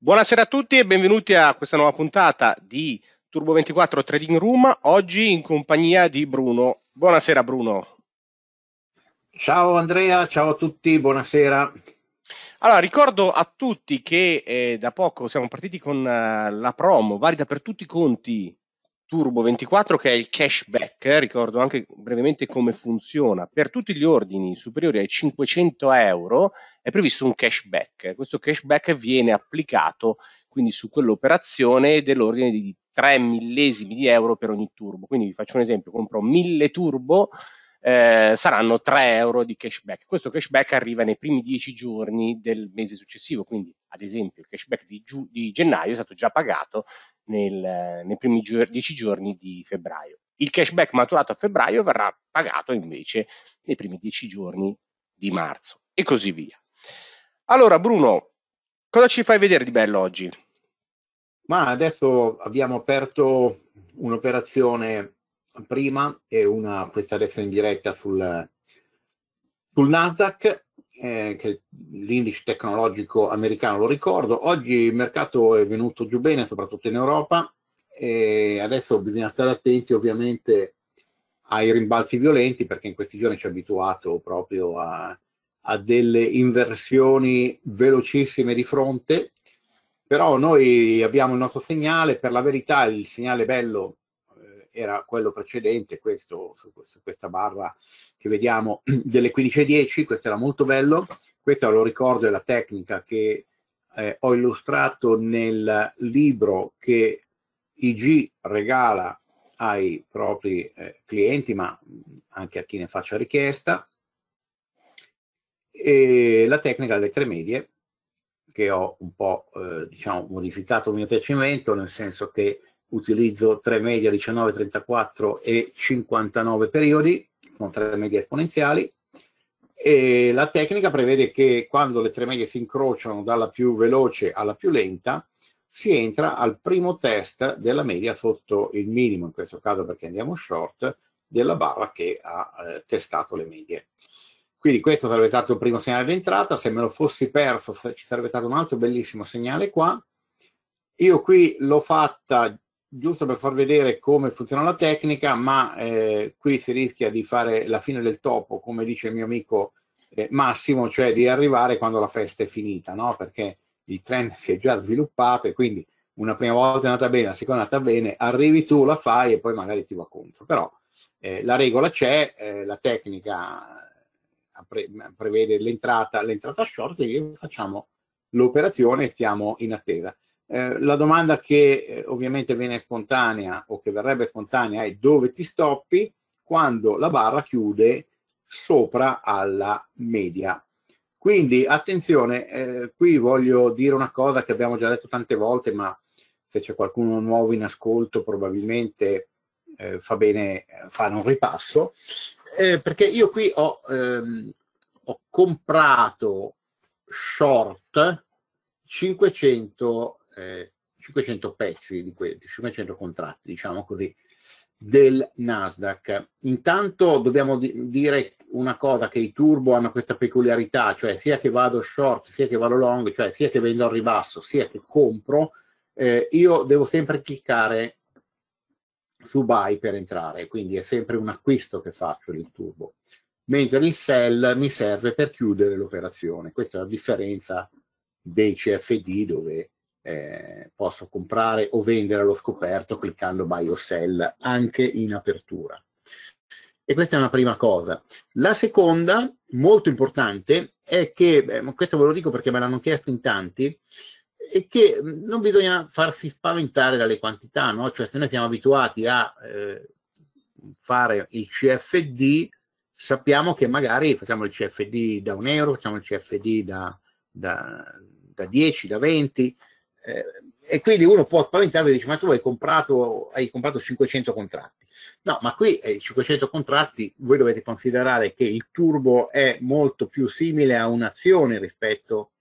Buonasera a tutti e benvenuti a questa nuova puntata di Turbo 24 Trading Room, oggi in compagnia di Bruno. Buonasera Bruno. Ciao Andrea, ciao a tutti, buonasera. Allora, ricordo a tutti che eh, da poco siamo partiti con eh, la promo, valida per tutti i conti Turbo 24 che è il cashback, eh, ricordo anche brevemente come funziona. Per tutti gli ordini superiori ai 500 euro è previsto un cashback. Questo cashback viene applicato quindi su quell'operazione dell'ordine di 3 millesimi di euro per ogni turbo. Quindi vi faccio un esempio, compro 1000 turbo eh, saranno 3 euro di cashback. Questo cashback arriva nei primi 10 giorni del mese successivo, quindi ad esempio il cashback di, giu- di gennaio è stato già pagato nel, nei primi 10 gio- giorni di febbraio. Il cashback maturato a febbraio verrà pagato invece nei primi 10 giorni di marzo e così via. Allora Bruno, cosa ci fai vedere di bello oggi? Ma adesso abbiamo aperto un'operazione prima e una questa adesso in diretta sul, sul Nasdaq, eh, che l'indice tecnologico americano, lo ricordo. Oggi il mercato è venuto giù bene, soprattutto in Europa, e adesso bisogna stare attenti ovviamente ai rimbalzi violenti perché in questi giorni ci ha abituato proprio a, a delle inversioni velocissime di fronte però noi abbiamo il nostro segnale, per la verità il segnale bello era quello precedente, questo, su, su questa barra che vediamo delle 15.10, questo era molto bello, questa lo ricordo è la tecnica che eh, ho illustrato nel libro che IG regala ai propri eh, clienti, ma anche a chi ne faccia richiesta. E la tecnica delle tre medie, che ho un po' eh, diciamo, modificato a mio piacimento, nel senso che utilizzo tre media 19, 34 e 59 periodi, sono tre medie esponenziali. E la tecnica prevede che quando le tre medie si incrociano dalla più veloce alla più lenta, si entra al primo test della media sotto il minimo, in questo caso perché andiamo short, della barra che ha eh, testato le medie. Quindi questo sarebbe stato il primo segnale d'entrata, se me lo fossi perso ci sarebbe stato un altro bellissimo segnale qua. Io qui l'ho fatta giusto per far vedere come funziona la tecnica, ma eh, qui si rischia di fare la fine del topo, come dice il mio amico eh, Massimo, cioè di arrivare quando la festa è finita, no? perché il trend si è già sviluppato e quindi una prima volta è andata bene, la seconda è andata bene, arrivi tu, la fai e poi magari ti va contro. Però eh, la regola c'è, eh, la tecnica eh, pre- prevede l'entrata, l'entrata short e facciamo l'operazione e stiamo in attesa eh, la domanda che eh, ovviamente viene spontanea o che verrebbe spontanea è dove ti stoppi quando la barra chiude sopra alla media. Quindi attenzione, eh, qui voglio dire una cosa che abbiamo già detto tante volte, ma se c'è qualcuno nuovo in ascolto probabilmente eh, fa bene eh, fare un ripasso, perché io qui ho, ehm, ho comprato short 500 eh, 500 pezzi di questi, 500 contratti, diciamo così, del Nasdaq. Intanto dobbiamo di- dire una cosa che i turbo hanno questa peculiarità, cioè sia che vado short, sia che vado long, cioè sia che vendo al ribasso, sia che compro, eh, io devo sempre cliccare su buy per entrare, quindi è sempre un acquisto che faccio il turbo, mentre il sell mi serve per chiudere l'operazione. Questa è la differenza dei CFD dove eh, posso comprare o vendere allo scoperto cliccando buy o sell anche in apertura. E questa è una prima cosa. La seconda, molto importante, è che, beh, questo ve lo dico perché me l'hanno chiesto in tanti, è che mm, non bisogna farsi spaventare dalle quantità, no? Cioè se noi siamo abituati a eh, fare il CFD, sappiamo che magari facciamo il CFD da un euro, facciamo il CFD da, da, da 10, da 20, eh, e quindi uno può spaventarvi e dire: ma tu hai comprato, hai comprato 500 contratti. No, ma qui eh, 500 contratti voi dovete considerare che il turbo è molto più simile a un'azione rispetto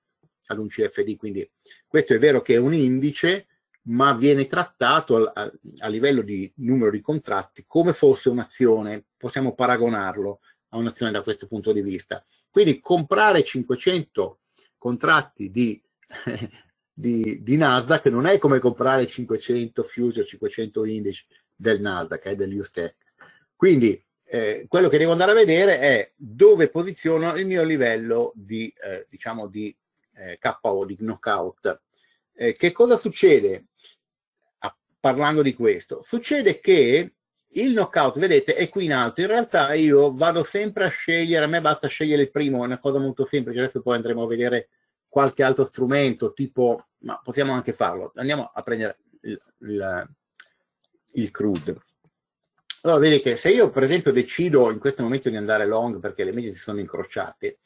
ad un CFD, quindi questo è vero che è un indice, ma viene trattato a, a livello di numero di contratti come fosse un'azione, possiamo paragonarlo a un'azione da questo punto di vista. Quindi comprare 500 contratti di di, di Nasdaq non è come comprare 500 future, 500 indici del Nasdaq, è eh, USTEC. Quindi eh, quello che devo andare a vedere è dove posiziono il mio livello di, eh, diciamo di eh, KO, di knockout. Eh, che cosa succede? Ah, parlando di questo, succede che il knockout, vedete, è qui in alto. In realtà io vado sempre a scegliere, a me basta scegliere il primo, è una cosa molto semplice, adesso poi andremo a vedere qualche altro strumento tipo, ma possiamo anche farlo, andiamo a prendere il, il, il crude. Allora, vedi che se io per esempio decido in questo momento di andare long perché le medie si sono incrociate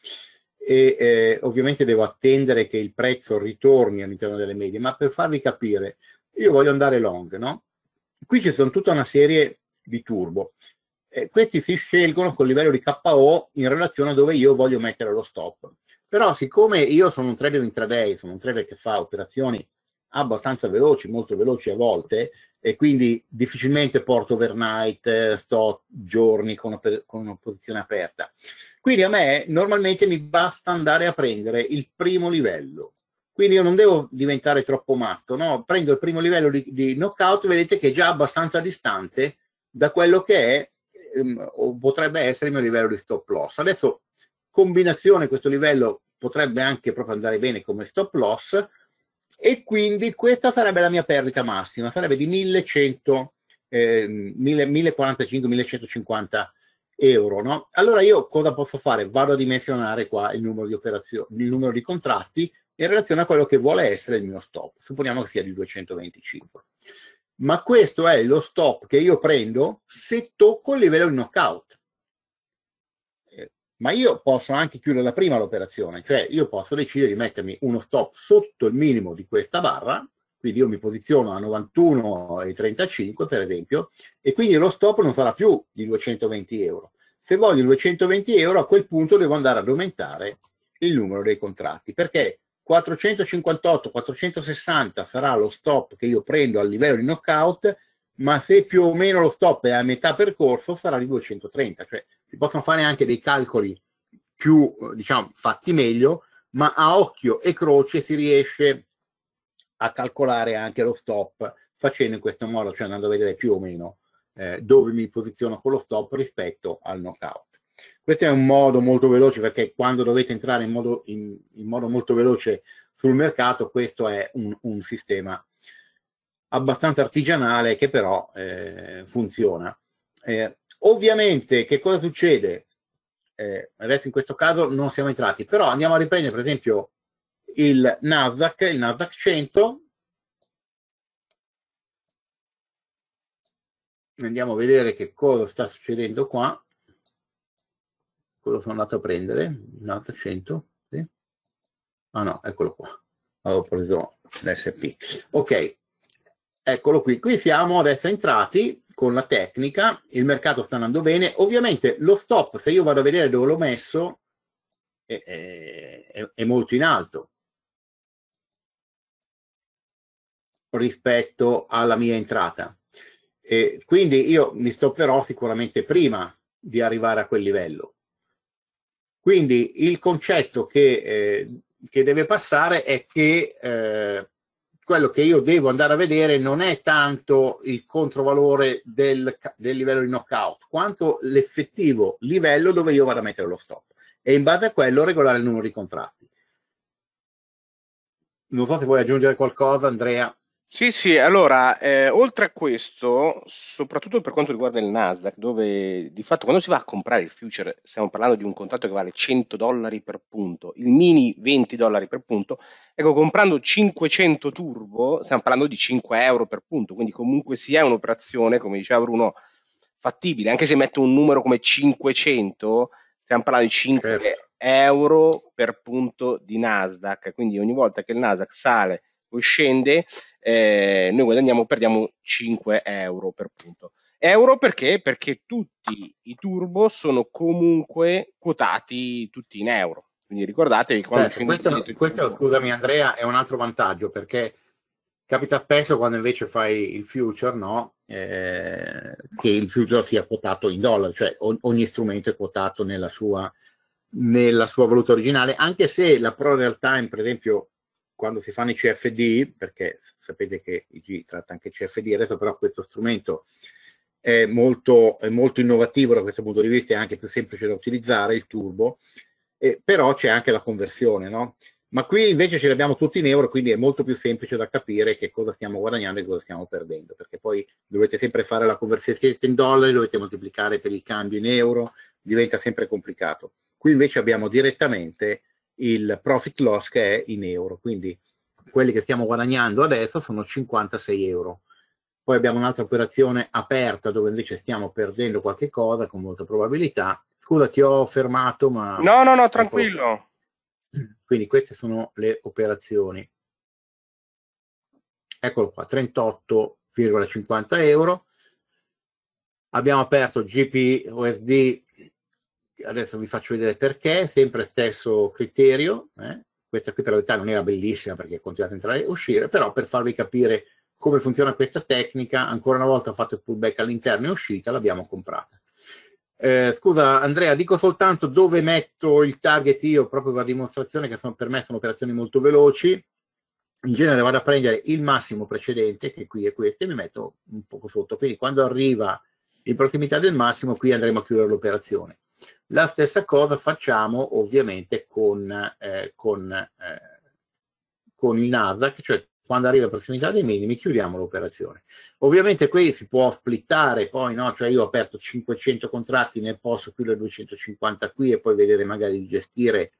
e eh, ovviamente devo attendere che il prezzo ritorni all'interno delle medie, ma per farvi capire, io voglio andare long, no? Qui ci sono tutta una serie di turbo. Eh, questi si scelgono col livello di KO in relazione a dove io voglio mettere lo stop. Però siccome io sono un trader intraday, sono un trader che fa operazioni abbastanza veloci, molto veloci a volte, e quindi difficilmente porto overnight, eh, sto giorni con, con una posizione aperta. Quindi a me normalmente mi basta andare a prendere il primo livello. Quindi io non devo diventare troppo matto, no? Prendo il primo livello di, di knockout, vedete che è già abbastanza distante da quello che è, ehm, o potrebbe essere il mio livello di stop loss. Adesso combinazione questo livello potrebbe anche proprio andare bene come stop loss e quindi questa sarebbe la mia perdita massima, sarebbe di 1100, eh, 1045-1150 euro. No? Allora io cosa posso fare? Vado a dimensionare qua il numero di operazioni, il numero di contratti in relazione a quello che vuole essere il mio stop. Supponiamo che sia di 225. Ma questo è lo stop che io prendo se tocco il livello di knockout ma io posso anche chiudere la prima l'operazione, cioè io posso decidere di mettermi uno stop sotto il minimo di questa barra, quindi io mi posiziono a 91,35 per esempio, e quindi lo stop non sarà più di 220 euro. Se voglio 220 euro a quel punto devo andare ad aumentare il numero dei contratti, perché 458, 460 sarà lo stop che io prendo a livello di knockout, ma se più o meno lo stop è a metà percorso sarà di 230, cioè si possono fare anche dei calcoli più, eh, diciamo, fatti meglio, ma a occhio e croce si riesce a calcolare anche lo stop facendo in questo modo, cioè andando a vedere più o meno eh, dove mi posiziono con lo stop rispetto al knockout. Questo è un modo molto veloce perché quando dovete entrare in modo, in, in modo molto veloce sul mercato, questo è un, un sistema abbastanza artigianale che però eh, funziona. Eh, Ovviamente, che cosa succede? Eh, adesso in questo caso non siamo entrati, però andiamo a riprendere per esempio il Nasdaq, il Nasdaq 100. Andiamo a vedere che cosa sta succedendo qua. Quello sono andato a prendere, il Nasdaq 100. Sì. Ah no, eccolo qua. Avevo preso l'SP. Ok, eccolo qui. Qui siamo adesso entrati con la tecnica, il mercato sta andando bene, ovviamente lo stop, se io vado a vedere dove l'ho messo, è, è, è molto in alto rispetto alla mia entrata. E quindi io mi stopperò sicuramente prima di arrivare a quel livello. Quindi il concetto che, eh, che deve passare è che eh, quello che io devo andare a vedere non è tanto il controvalore del, del livello di knockout, quanto l'effettivo livello dove io vado a mettere lo stop e in base a quello regolare il numero di contratti. Non so se vuoi aggiungere qualcosa, Andrea. Sì, sì, allora, eh, oltre a questo, soprattutto per quanto riguarda il Nasdaq, dove di fatto quando si va a comprare il future, stiamo parlando di un contratto che vale 100 dollari per punto, il mini 20 dollari per punto, ecco, comprando 500 turbo, stiamo parlando di 5 euro per punto, quindi comunque sia un'operazione, come diceva Bruno, fattibile, anche se metto un numero come 500, stiamo parlando di 5 certo. euro per punto di Nasdaq, quindi ogni volta che il Nasdaq sale poi scende, eh, noi guadagniamo, perdiamo 5 euro per punto. Euro perché? Perché tutti i turbo sono comunque quotati tutti in euro. Quindi ricordatevi quando Beh, certo, questo, questo scusami Andrea, è un altro vantaggio perché capita spesso quando invece fai il future, no? Eh, che il future sia quotato in dollari, cioè ogni strumento è quotato nella sua, nella sua valuta originale, anche se la pro real time, per esempio, quando si fanno i CFD, perché sapete che IG tratta anche CFD, adesso però questo strumento è molto, è molto innovativo da questo punto di vista, è anche più semplice da utilizzare, il turbo, eh, però c'è anche la conversione, no? Ma qui invece ce l'abbiamo tutti in euro, quindi è molto più semplice da capire che cosa stiamo guadagnando e cosa stiamo perdendo, perché poi dovete sempre fare la conversione in dollari, dovete moltiplicare per il cambio in euro, diventa sempre complicato. Qui invece abbiamo direttamente il profit loss che è in euro. Quindi quelli che stiamo guadagnando adesso sono 56 euro. Poi abbiamo un'altra operazione aperta dove invece stiamo perdendo qualche cosa con molta probabilità. Scusa, ti ho fermato, ma... No, no, no, tranquillo. Quindi queste sono le operazioni. Eccolo qua, 38,50 euro. Abbiamo aperto GPUSD adesso vi faccio vedere perché, sempre stesso criterio, eh? questa qui per la verità non era bellissima perché continuate a entrare e uscire, però per farvi capire come funziona questa tecnica, ancora una volta ho fatto il pullback all'interno e uscita, l'abbiamo comprata. Eh, scusa Andrea, dico soltanto dove metto il target io proprio per dimostrazione che sono, per me sono operazioni molto veloci. In genere vado a prendere il massimo precedente, che qui è questo, e mi metto un poco sotto. Quindi quando arriva in prossimità del massimo, qui andremo a chiudere l'operazione. La stessa cosa facciamo ovviamente con, eh, con, eh, con il Nasdaq, cioè quando arriva a prossimità dei minimi chiudiamo l'operazione. Ovviamente qui si può splittare poi, no? cioè io ho aperto 500 contratti, ne posso più chiudere 250 qui e poi vedere magari di gestire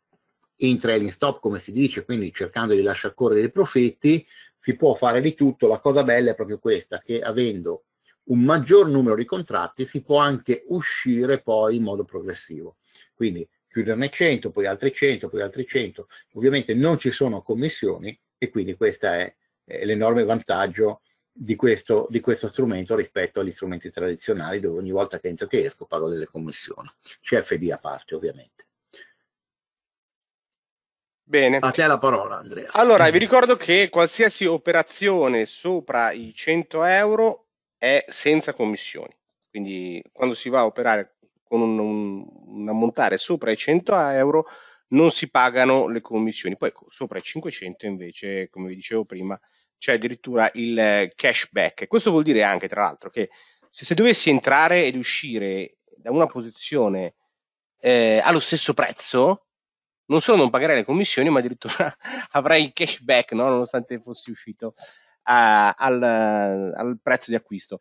in trailing stop come si dice, quindi cercando di lasciar correre i profitti, si può fare di tutto. La cosa bella è proprio questa, che avendo un maggior numero di contratti si può anche uscire poi in modo progressivo. Quindi chiuderne 100, poi altri 100, poi altri 100. Ovviamente non ci sono commissioni e quindi questo è, è l'enorme vantaggio di questo, di questo, strumento rispetto agli strumenti tradizionali dove ogni volta che entro che esco pago delle commissioni. CFD a parte ovviamente. Bene. A te la parola Andrea. Allora vi ricordo che qualsiasi operazione sopra i 100 euro è senza commissioni. Quindi quando si va a operare con un, un, un ammontare sopra i 100 euro non si pagano le commissioni. Poi sopra i 500 invece, come vi dicevo prima, c'è addirittura il cashback. Questo vuol dire anche, tra l'altro, che se, se dovessi entrare ed uscire da una posizione eh, allo stesso prezzo, non solo non pagherai le commissioni, ma addirittura avrei il cashback, no? nonostante fossi uscito a, al, al, prezzo di acquisto.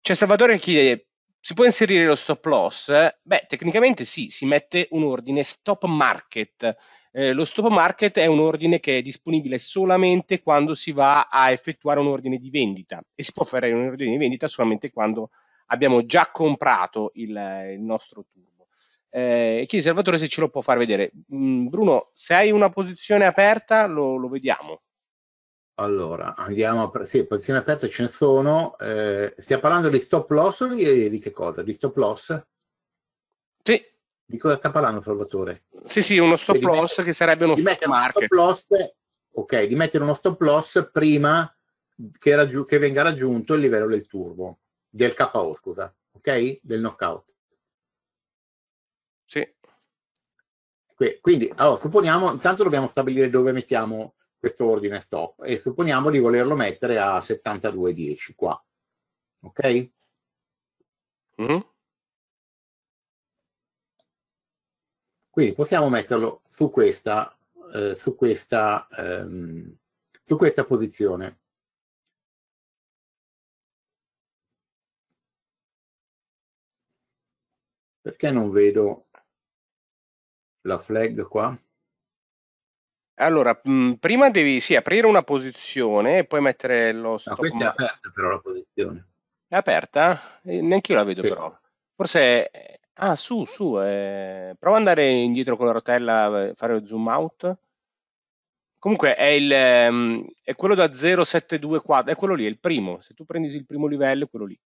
C'è Salvatore che chiede, si può inserire lo stop loss? Beh, tecnicamente sì, si mette un ordine stop market. Eh, lo stop market è un ordine che è disponibile solamente quando si va a effettuare un ordine di vendita e si può fare un ordine di vendita solamente quando abbiamo già comprato il, il nostro turbo. Eh, chiedi Salvatore se ce lo può far vedere. Mm, Bruno, se hai una posizione aperta lo, lo vediamo. Allora, andiamo a... Pre- sì, posizioni aperte ce ne sono. Eh, stiamo parlando di stop loss o di, di che cosa? Di stop loss? Sì. Di cosa sta parlando Salvatore? Sì, sì, uno stop Quindi cioè, loss mettere, che sarebbe uno stop market. Uno stop loss, ok, di mettere uno stop loss prima che, raggi- che venga raggiunto il livello del turbo, del KO, scusa, ok? Del knockout. Sì. Quindi, allora, supponiamo, intanto dobbiamo stabilire dove mettiamo questo ordine stop e supponiamo di volerlo mettere a 72,10 qua. Ok? Mm-hmm. Quindi possiamo metterlo su questa, eh, su questa, ehm, su questa posizione. Perché non vedo la flag qua? Allora, mh, prima devi sì, aprire una posizione e poi mettere lo stop. Ma questa è aperta però la posizione. È aperta? Eh, neanche io la vedo sì. però. Forse eh, Ah, su, su. Eh... Prova ad andare indietro con la rotella, eh, fare lo zoom out. Comunque è, il, ehm, è quello da 0724, è quello lì, è il primo. Se tu prendi il primo livello è quello lì.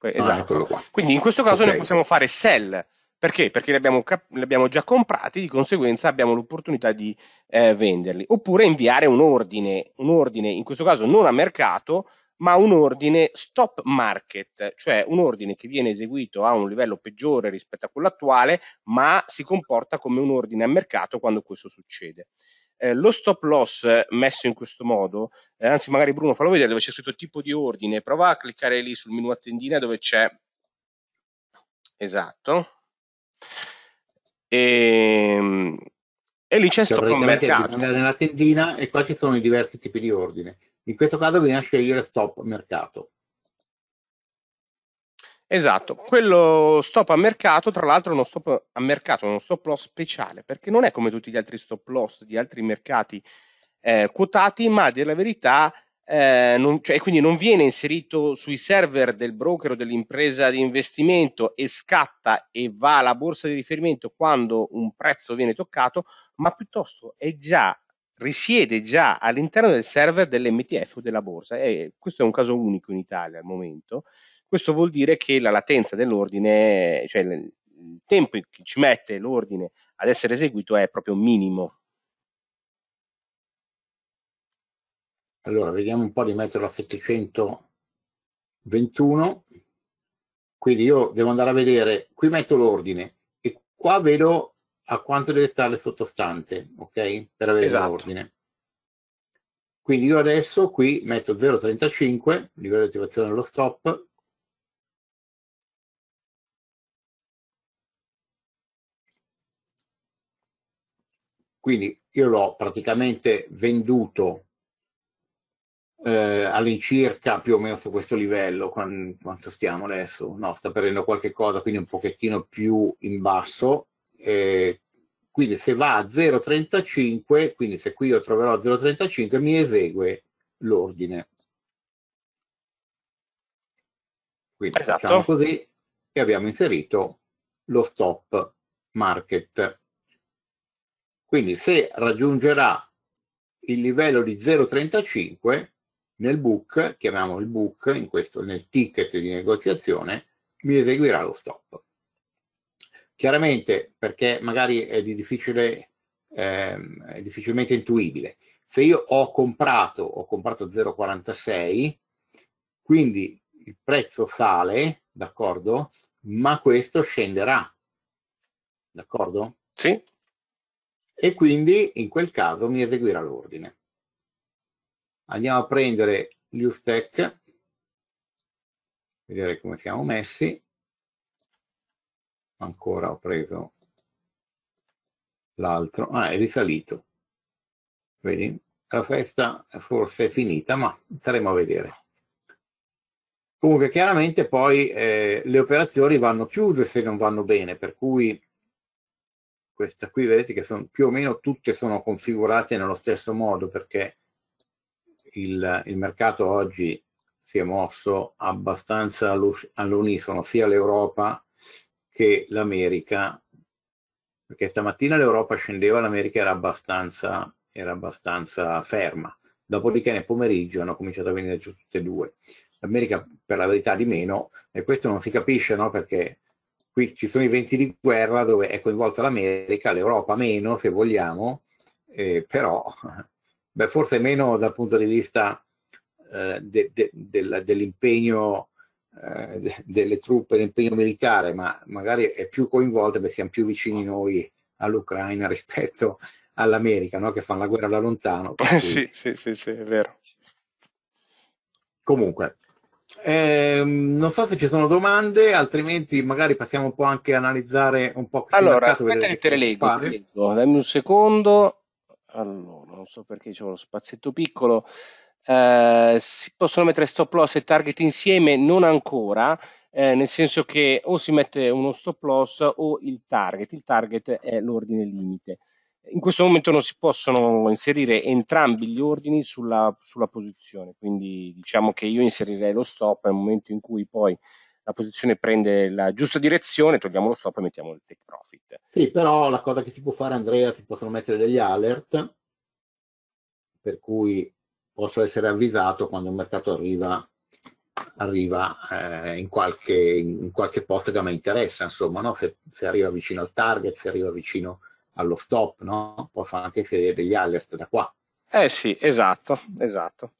Ah, esatto. Ah, Quindi in questo caso okay. ne possiamo fare sell perché? Perché li abbiamo, cap- li abbiamo, già comprati, di conseguenza abbiamo l'opportunità di eh, venderli. Oppure inviare un ordine, un ordine, in questo caso non a mercato, ma un ordine stop market, cioè un ordine che viene eseguito a un livello peggiore rispetto a quello attuale, ma si comporta come un ordine a mercato quando questo succede. Eh, lo stop loss messo in questo modo, eh, anzi magari Bruno fallo vedere dove c'è scritto tipo di ordine, prova a cliccare lì sul menu a tendina dove c'è... Esatto, e, ehm, e lì c'è sto mercato. Andare nella tendina e qua ci sono i diversi tipi di ordine. In questo caso bisogna scegliere stop mercato. Esatto, quello stop a mercato, tra l'altro è uno stop a mercato, uno stop loss speciale, perché non è come tutti gli altri stop loss di altri mercati eh, quotati, ma a dire la verità eh, non, cioè, quindi non viene inserito sui server del broker o dell'impresa di investimento e scatta e va alla borsa di riferimento quando un prezzo viene toccato, ma piuttosto è già risiede già all'interno del server dell'MTF o della borsa. E questo è un caso unico in Italia al momento. Questo vuol dire che la latenza dell'ordine, cioè il tempo che ci mette l'ordine ad essere eseguito è proprio minimo. Allora, vediamo un po' di metterlo a 721. Quindi io devo andare a vedere, qui metto l'ordine e qua vedo a quanto deve stare il sottostante, ok? Per avere esatto. l'ordine. Quindi io adesso qui metto 0,35, livello di attivazione dello stop, quindi io l'ho praticamente venduto eh, all'incirca più o meno su questo livello, quando, quanto stiamo adesso? No, sta perdendo qualche cosa, quindi un pochettino più in basso. Eh, quindi se va a 0,35, quindi se qui io troverò 0,35, mi esegue l'ordine. Quindi esatto. facciamo così e abbiamo inserito lo stop market. Quindi se raggiungerà il livello di 0,35, nel book, chiamiamo il book, in questo, nel ticket di negoziazione, mi eseguirà lo stop. Chiaramente, perché magari è, di difficile, ehm, è difficilmente intuibile, se io ho comprato, ho comprato 0,46, quindi il prezzo sale, d'accordo? Ma questo scenderà, d'accordo? Sì. E quindi in quel caso mi eseguirà l'ordine andiamo a prendere l'USTEC, vedere come siamo messi, ancora ho preso l'altro, ah è risalito, vedi? La festa forse è finita, ma andremo a vedere. Comunque chiaramente poi eh, le operazioni vanno chiuse se non vanno bene, per cui questa qui vedete che sono più o meno tutte sono configurate nello stesso modo perché il, il mercato oggi si è mosso abbastanza all'unisono, sia l'Europa che l'America, perché stamattina l'Europa scendeva, l'America era abbastanza, era abbastanza ferma. Dopodiché nel pomeriggio hanno cominciato a venire giù tutte e due. L'America per la verità di meno, e questo non si capisce, no? Perché qui ci sono i venti di guerra dove è coinvolta l'America, l'Europa meno, se vogliamo, eh, però Beh, forse meno dal punto di vista eh, de, de, del, dell'impegno eh, delle truppe, dell'impegno militare, ma magari è più coinvolta perché siamo più vicini noi all'Ucraina rispetto all'America, no? che fanno la guerra da lontano. Eh, cui... sì, sì, sì, sì, è vero. Comunque, eh, non so se ci sono domande, altrimenti magari passiamo un po' anche a analizzare un po'. Allora, aspetta che te le leggo, leggo, dammi un secondo. Allora non so perché c'è lo spazzetto piccolo, eh, si possono mettere stop loss e target insieme? Non ancora, eh, nel senso che o si mette uno stop loss o il target, il target è l'ordine limite. In questo momento non si possono inserire entrambi gli ordini sulla, sulla posizione, quindi diciamo che io inserirei lo stop nel momento in cui poi la posizione prende la giusta direzione, togliamo lo stop e mettiamo il take profit. Sì, però la cosa che si può fare Andrea, si possono mettere degli alert per cui posso essere avvisato quando il mercato arriva, arriva eh, in, qualche, in, qualche, posto che mi interessa, insomma, no? se, se, arriva vicino al target, se arriva vicino allo stop, no? posso anche inserire degli alert da qua. Eh sì, esatto, esatto.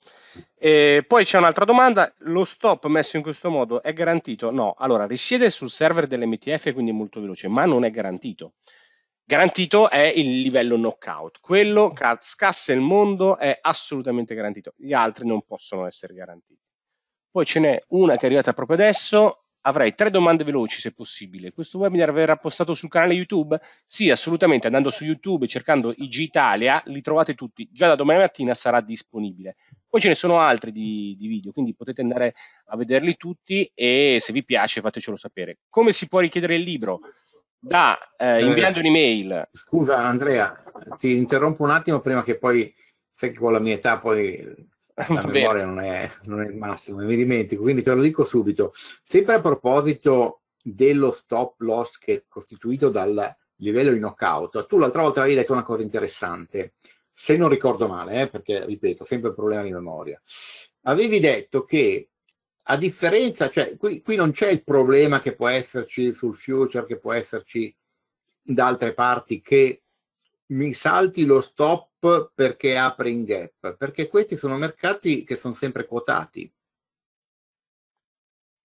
E poi c'è un'altra domanda, lo stop messo in questo modo è garantito? No, allora risiede sul server dell'MTF quindi è molto veloce, ma non è garantito. Garantito è il livello knockout, quello mm. che scassa il mondo è assolutamente garantito, gli altri non possono essere garantiti. Poi ce n'è una che è arrivata proprio adesso, avrei tre domande veloci se possibile. Questo webinar verrà postato sul canale YouTube? Sì, assolutamente, andando su YouTube e cercando IG Italia li trovate tutti, già da domani mattina sarà disponibile. Poi ce ne sono altri di, di video, quindi potete andare a vederli tutti e se vi piace fatecelo sapere. Come si può richiedere il libro? da eh, inviando eh, un'email. Scusa Andrea, ti interrompo un attimo prima che poi, sai che con la mia età poi la memoria non è, non è, il massimo, mi dimentico, quindi te lo dico subito. Sempre a proposito dello stop loss che è costituito dal livello di knockout, tu l'altra volta avevi detto una cosa interessante, se non ricordo male, eh, perché ripeto, sempre un problema di memoria. Avevi detto che a differenza, cioè, qui, qui, non c'è il problema che può esserci sul future, che può esserci da altre parti, che mi salti lo stop perché apre in gap, perché questi sono mercati che sono sempre quotati.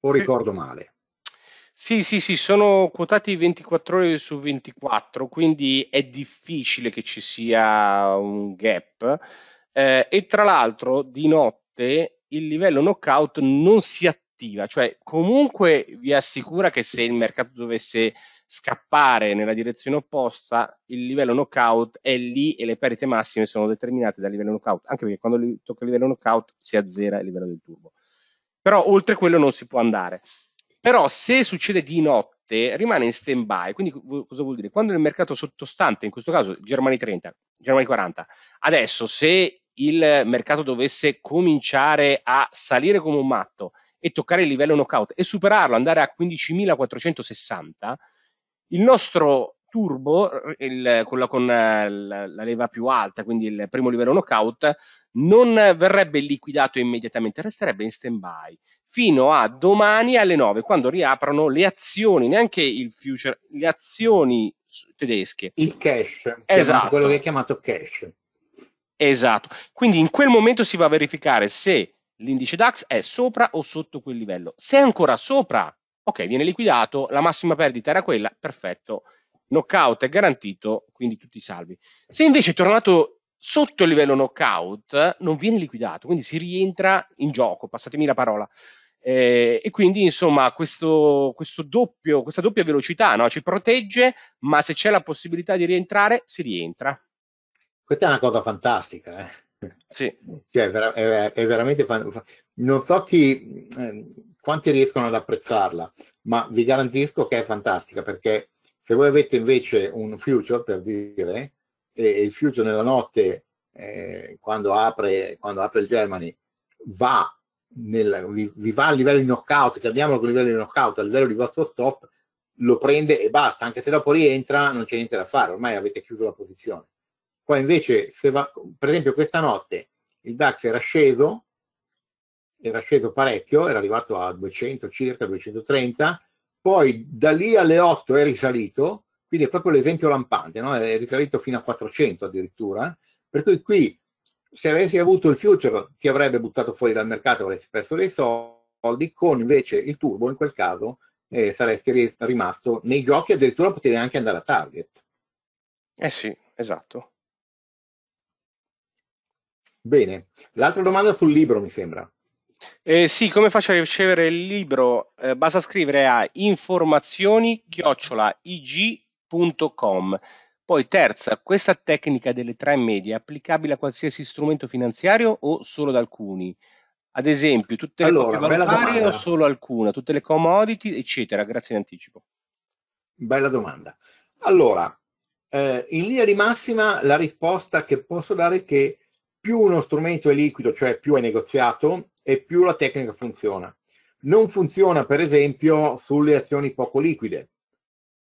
O ricordo male. Sì, sì, sì, sono quotati 24 ore su 24, quindi è difficile che ci sia un gap. Eh, e tra l'altro di notte il livello knockout non si attiva, cioè comunque vi assicura che se il mercato dovesse scappare nella direzione opposta, il livello knockout è lì e le perdite massime sono determinate dal livello knockout, anche perché quando tocca il livello knockout si azzera il livello del turbo. Però oltre quello non si può andare. Però se succede di notte rimane in stand by, quindi cosa vuol dire? Quando il mercato sottostante, in questo caso Germani 30, Germany 40, adesso se il mercato dovesse cominciare a salire come un matto e toccare il livello knockout e superarlo, andare a 15.460, il nostro turbo il, con, la, eh, con la, la, leva più alta, quindi il primo livello knockout, non verrebbe liquidato immediatamente, resterebbe in stand-by fino a domani alle 9, quando riaprono le azioni, neanche il future, le azioni tedesche. Il cash, esatto. quello che è chiamato cash. Esatto, quindi in quel momento si va a verificare se l'indice DAX è sopra o sotto quel livello. Se è ancora sopra, ok, viene liquidato, la massima perdita era quella, perfetto, knockout è garantito, quindi tutti salvi. Se invece è tornato sotto il livello knockout, non viene liquidato, quindi si rientra in gioco, passatemi la parola. Eh, e quindi insomma questo, questo doppio, questa doppia velocità no? ci protegge, ma se c'è la possibilità di rientrare, si rientra. Questa è una cosa fantastica, eh? Sì. Cioè, è, vera- è, è veramente fantastica. Non so chi, eh, quanti riescono ad apprezzarla, ma vi garantisco che è fantastica perché se voi avete invece un future, per dire, e, e il future nella notte, eh, quando, apre, quando apre il Germany, va nel, vi, vi, va a livello di knockout, chiamiamolo con livello di knockout, a livello di vostro stop, lo prende e basta, anche se dopo rientra non c'è niente da fare, ormai avete chiuso la posizione. Qua invece, se va, per esempio, questa notte il DAX era sceso, era sceso parecchio, era arrivato a 200, circa 230, poi da lì alle 8 è risalito, quindi è proprio l'esempio lampante, no? è risalito fino a 400 addirittura, per cui qui se avessi avuto il future ti avrebbe buttato fuori dal mercato, avresti perso dei soldi, con invece il turbo in quel caso eh, saresti rimasto nei giochi, addirittura potevi anche andare a target. Eh sì, esatto. Bene, l'altra domanda sul libro mi sembra. Eh, sì, come faccio a ricevere il libro? Eh, basta scrivere a informazioni-ig.com. Poi terza, questa tecnica delle tre medie è applicabile a qualsiasi strumento finanziario o solo ad alcuni? Ad esempio, tutte le allora, valutarie o solo alcune? Tutte le commodity, eccetera. Grazie in anticipo. Bella domanda. Allora, eh, in linea di massima la risposta che posso dare è che più uno strumento è liquido, cioè più è negoziato, e più la tecnica funziona. Non funziona, per esempio, sulle azioni poco liquide.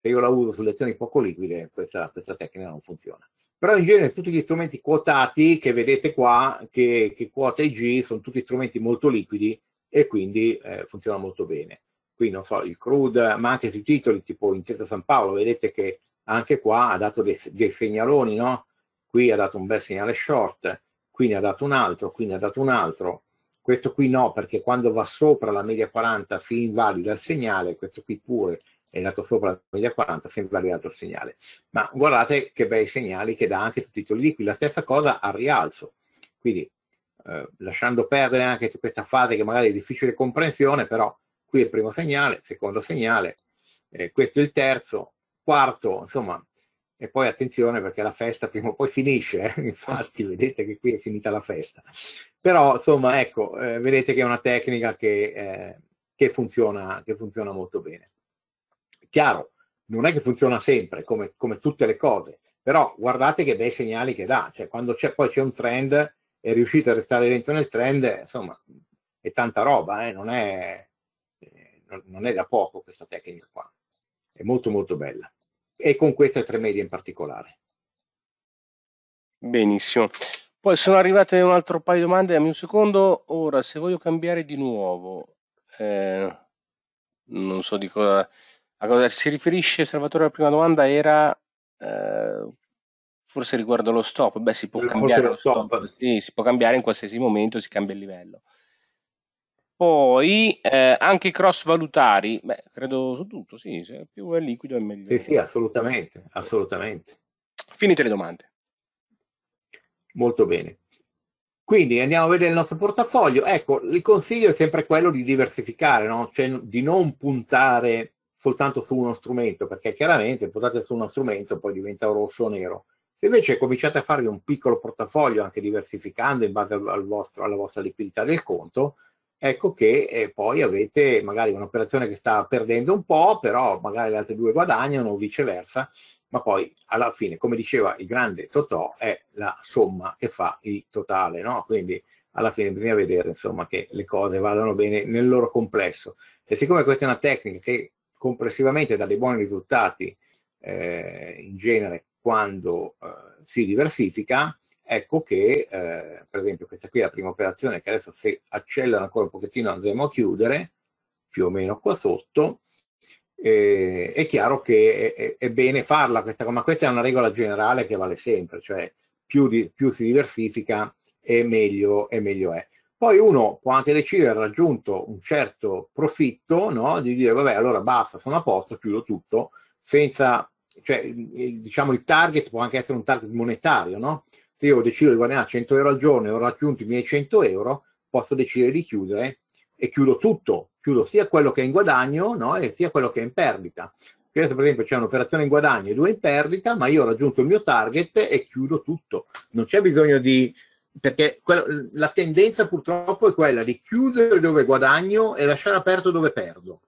Se io la uso sulle azioni poco liquide, questa, questa tecnica non funziona. Però in genere tutti gli strumenti quotati che vedete qua, che, che quota IG, sono tutti strumenti molto liquidi e quindi eh, funziona molto bene. Qui non so, il crude, ma anche sui titoli, tipo Intesa San Paolo, vedete che anche qua ha dato dei, dei segnaloni, no? Qui ha dato un bel segnale short, qui ne ha dato un altro, qui ne ha dato un altro, questo qui no perché quando va sopra la media 40 si invalida il segnale, questo qui pure è andato sopra la media 40 si invalida il segnale. Ma guardate che bei segnali che dà anche su titoli liquidi, la stessa cosa al rialzo. Quindi eh, lasciando perdere anche questa fase che magari è difficile comprensione, però qui è il primo segnale, secondo segnale, eh, questo è il terzo, quarto, insomma e poi attenzione perché la festa prima o poi finisce, eh? infatti vedete che qui è finita la festa. Però insomma, ecco, eh, vedete che è una tecnica che, eh, che, funziona, che funziona molto bene. Chiaro, non è che funziona sempre, come, come tutte le cose, però guardate che bei segnali che dà, cioè quando c'è, poi c'è un trend e riuscite a restare dentro nel trend, insomma, è tanta roba, eh. non è, eh, non è da poco questa tecnica qua, è molto molto bella e con queste tre medie in particolare. Benissimo. Poi sono arrivate un altro paio di domande, dammi un secondo. Ora, se voglio cambiare di nuovo, eh, non so di cosa, a cosa si riferisce Salvatore la prima domanda, era eh, forse riguardo lo stop, beh si può, cambiare, lo stop. Stop. Sì, si può cambiare in qualsiasi momento, si cambia il livello. Poi eh, anche cross valutari, beh, credo su tutto, sì, se più è liquido è meglio. Sì, sì, assolutamente, assolutamente. Finite le domande. Molto bene. Quindi andiamo a vedere il nostro portafoglio. Ecco, il consiglio è sempre quello di diversificare, no? cioè, di non puntare soltanto su uno strumento, perché chiaramente puntate su uno strumento poi diventa rosso o nero. Se invece cominciate a farvi un piccolo portafoglio, anche diversificando in base al vostro, alla vostra liquidità del conto, ecco che eh, poi avete magari un'operazione che sta perdendo un po', però magari le altre due guadagnano o viceversa, ma poi alla fine, come diceva il grande Totò, è la somma che fa il totale, no? Quindi alla fine bisogna vedere insomma, che le cose vadano bene nel loro complesso. E siccome questa è una tecnica che complessivamente dà dei buoni risultati eh, in genere quando eh, si diversifica, ecco che eh, per esempio questa qui è la prima operazione che adesso se accelera ancora un pochettino andremo a chiudere più o meno qua sotto eh, è chiaro che è, è, bene farla questa ma questa è una regola generale che vale sempre cioè più, di, più si diversifica e meglio, meglio, è poi uno può anche decidere raggiunto un certo profitto no? di dire vabbè allora basta sono a posto chiudo tutto senza cioè diciamo il target può anche essere un target monetario no? se io decido di guadagnare 100 euro al giorno e ho raggiunto i miei 100 euro, posso decidere di chiudere e chiudo tutto, chiudo sia quello che è in guadagno no? e sia quello che è in perdita. Adesso per esempio c'è un'operazione in guadagno e due in perdita, ma io ho raggiunto il mio target e chiudo tutto. Non c'è bisogno di... perché quello, la tendenza purtroppo è quella di chiudere dove guadagno e lasciare aperto dove perdo,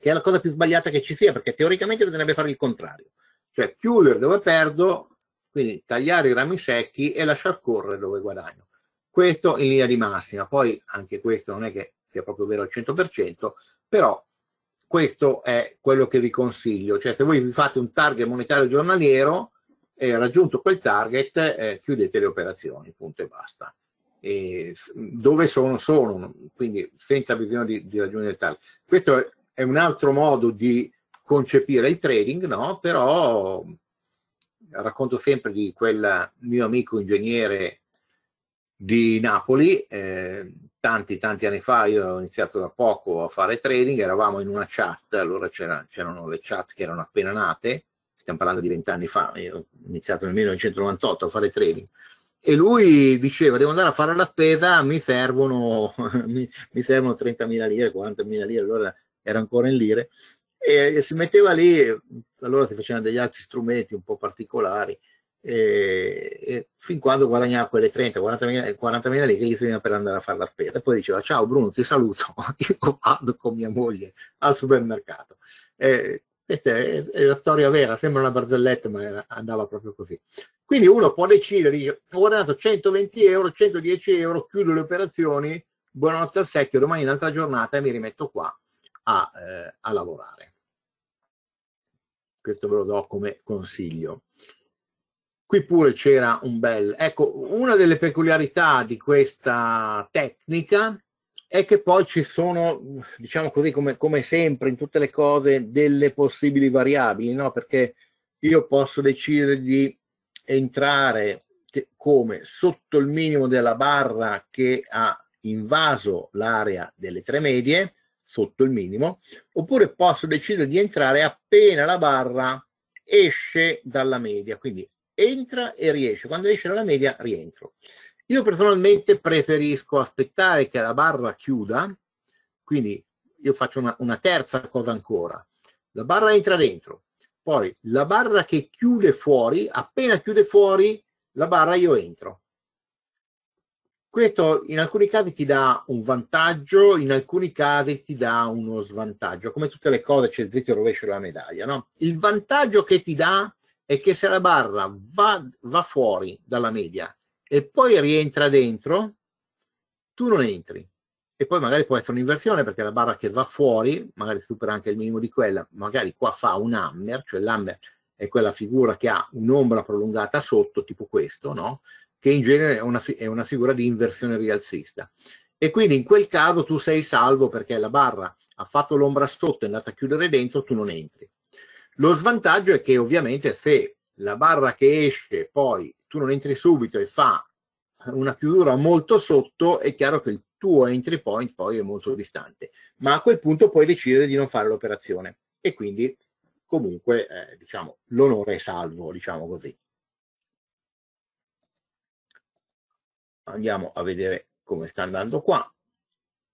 che è la cosa più sbagliata che ci sia, perché teoricamente bisognerebbe fare il contrario. Cioè chiudere dove perdo quindi tagliare i rami secchi e lasciar correre dove guadagno. Questo in linea di massima, poi anche questo non è che sia proprio vero al 100%, però questo è quello che vi consiglio. Cioè se voi vi fate un target monetario giornaliero, eh, raggiunto quel target, eh, chiudete le operazioni, punto e basta. E dove sono, sono, quindi senza bisogno di, di raggiungere il target. Questo è un altro modo di concepire il trading, no? però racconto sempre di quel mio amico ingegnere di Napoli, eh, tanti tanti anni fa, io ho iniziato da poco a fare trading, eravamo in una chat, allora c'era, c'erano le chat che erano appena nate, stiamo parlando di vent'anni fa, io ho iniziato nel 1998 a fare trading, e lui diceva devo andare a fare la spesa, mi servono, mi, mi servono 30.000 lire, 40.000 lire, allora era ancora in lire, e, si metteva lì, allora si facevano degli altri strumenti un po' particolari, e, e fin quando guadagnava quelle 30, 40.000, 40.000 lire che gli serviva per andare a fare la spesa. Poi diceva, ciao Bruno, ti saluto, io vado con mia moglie al supermercato. E, questa è, è, la storia vera, sembra una barzelletta, ma era, andava proprio così. Quindi uno può decidere, dice, ho guadagnato 120 euro, 110 euro, chiudo le operazioni, buonanotte al secchio, domani un'altra giornata e mi rimetto qua a, eh, a lavorare questo ve lo do come consiglio. Qui pure c'era un bel... Ecco, una delle peculiarità di questa tecnica è che poi ci sono, diciamo così, come, come sempre in tutte le cose, delle possibili variabili, no? Perché io posso decidere di entrare che, come sotto il minimo della barra che ha invaso l'area delle tre medie, sotto il minimo, oppure posso decidere di entrare appena la barra esce dalla media, quindi entra e riesce, quando esce dalla media rientro. Io personalmente preferisco aspettare che la barra chiuda, quindi io faccio una, una terza cosa ancora, la barra entra dentro, poi la barra che chiude fuori, appena chiude fuori la barra io entro. Questo in alcuni casi ti dà un vantaggio, in alcuni casi ti dà uno svantaggio. Come tutte le cose c'è il dritto e il rovescio della medaglia, no? Il vantaggio che ti dà è che se la barra va, va fuori dalla media e poi rientra dentro, tu non entri. E poi magari può essere un'inversione perché la barra che va fuori, magari supera anche il minimo di quella, magari qua fa un hammer, cioè l'hammer è quella figura che ha un'ombra prolungata sotto, tipo questo, no? che in genere è una, è una figura di inversione rialzista. E quindi in quel caso tu sei salvo perché la barra ha fatto l'ombra sotto, e è andata a chiudere dentro, tu non entri. Lo svantaggio è che ovviamente se la barra che esce poi tu non entri subito e fa una chiusura molto sotto, è chiaro che il tuo entry point poi è molto distante, ma a quel punto puoi decidere di non fare l'operazione e quindi comunque eh, diciamo l'onore è salvo, diciamo così. andiamo a vedere come sta andando qua.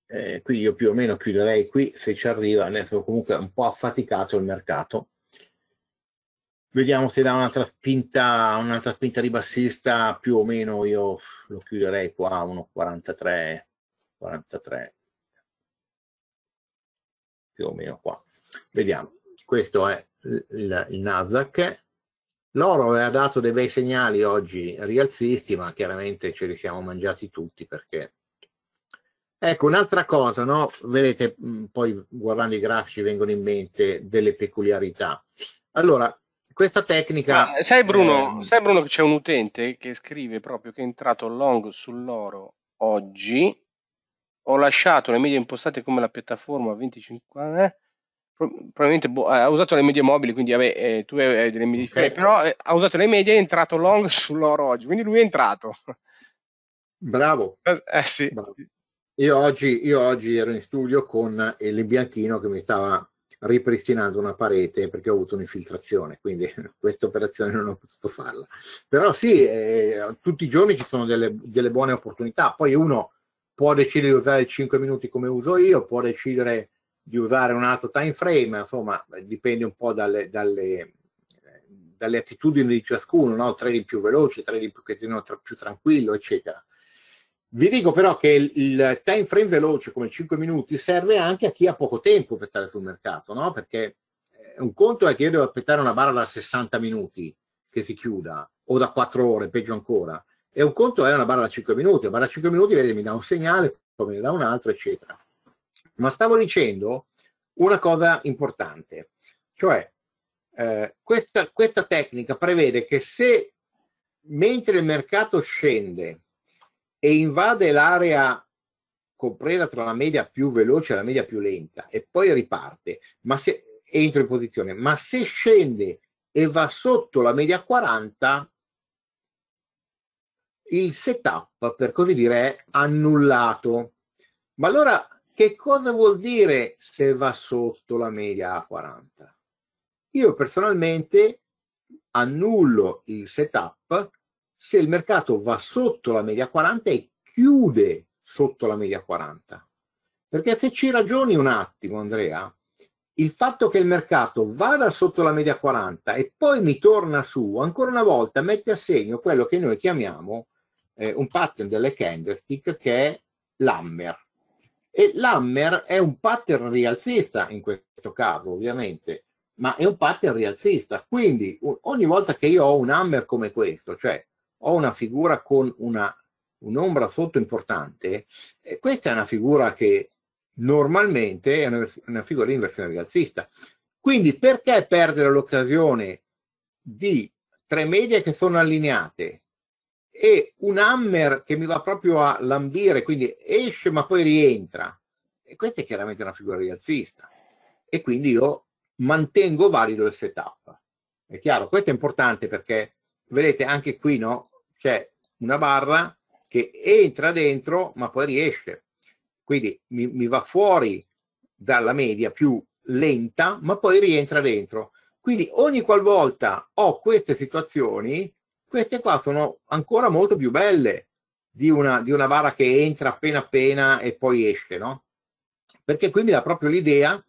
Eh, qui io più o meno chiuderei qui se ci arriva, adesso comunque è un po' affaticato il mercato. Vediamo se dà un'altra spinta, un'altra spinta ribassista, più o meno io lo chiuderei qua a 1,43, 43, più o meno qua. Vediamo, questo è il, il Nasdaq, L'oro aveva dato dei bei segnali oggi rialzisti, ma chiaramente ce li siamo mangiati tutti perché... Ecco, un'altra cosa, no? Vedete, mm, poi guardando i grafici vengono in mente delle peculiarità. Allora, questa tecnica... Ma sai Bruno, ehm... sai Bruno che c'è un utente che scrive proprio che è entrato long sull'oro oggi, ho lasciato le medie impostate come la piattaforma 25... Eh? probabilmente boh, ha usato le medie mobili, quindi vabbè, eh, tu hai delle medie okay. però eh, ha usato le medie e è entrato long sull'orologio, quindi lui è entrato. Bravo. Eh, eh, sì. Bravo. Io, oggi, io oggi ero in studio con il bianchino che mi stava ripristinando una parete perché ho avuto un'infiltrazione, quindi questa operazione non ho potuto farla. Però sì, eh, tutti i giorni ci sono delle, delle buone opportunità, poi uno può decidere di usare 5 minuti come uso io, può decidere di usare un altro time frame, insomma, dipende un po' dalle, dalle, dalle attitudini di ciascuno, no? trading più veloce, trading più, più tranquillo, eccetera. Vi dico però che il, il, time frame veloce, come 5 minuti, serve anche a chi ha poco tempo per stare sul mercato, no? Perché eh, un conto è che io devo aspettare una barra da 60 minuti che si chiuda, o da 4 ore, peggio ancora. E un conto è una barra da 5 minuti, una barra da 5 minuti vedi, mi dà un segnale, poi me ne dà un altro, eccetera ma stavo dicendo una cosa importante, cioè eh, questa, questa tecnica prevede che se mentre il mercato scende e invade l'area compresa tra la media più veloce e la media più lenta e poi riparte, ma se entro in posizione, ma se scende e va sotto la media 40, il setup, per così dire, è annullato. Ma allora che cosa vuol dire se va sotto la media A40? Io personalmente annullo il setup se il mercato va sotto la media 40 e chiude sotto la media 40. Perché se ci ragioni un attimo, Andrea, il fatto che il mercato vada sotto la media 40 e poi mi torna su, ancora una volta mette a segno quello che noi chiamiamo eh, un pattern delle candlestick che è l'hammer. E l'hammer è un pattern rialzista in questo caso, ovviamente, ma è un pattern rialzista. Quindi ogni volta che io ho un hammer come questo, cioè ho una figura con una, un'ombra sotto importante, eh, questa è una figura che normalmente è una, una figura in versione rialzista. Quindi perché perdere l'occasione di tre medie che sono allineate, e un hammer che mi va proprio a lambire, quindi esce ma poi rientra. E questa è chiaramente una figura rialzista. E quindi io mantengo valido il setup. È chiaro, questo è importante perché vedete anche qui no? c'è una barra che entra dentro ma poi riesce. Quindi mi, mi va fuori dalla media più lenta ma poi rientra dentro. Quindi ogni qualvolta ho queste situazioni, queste qua sono ancora molto più belle di una, di una vara che entra appena appena e poi esce, no? Perché qui mi dà proprio l'idea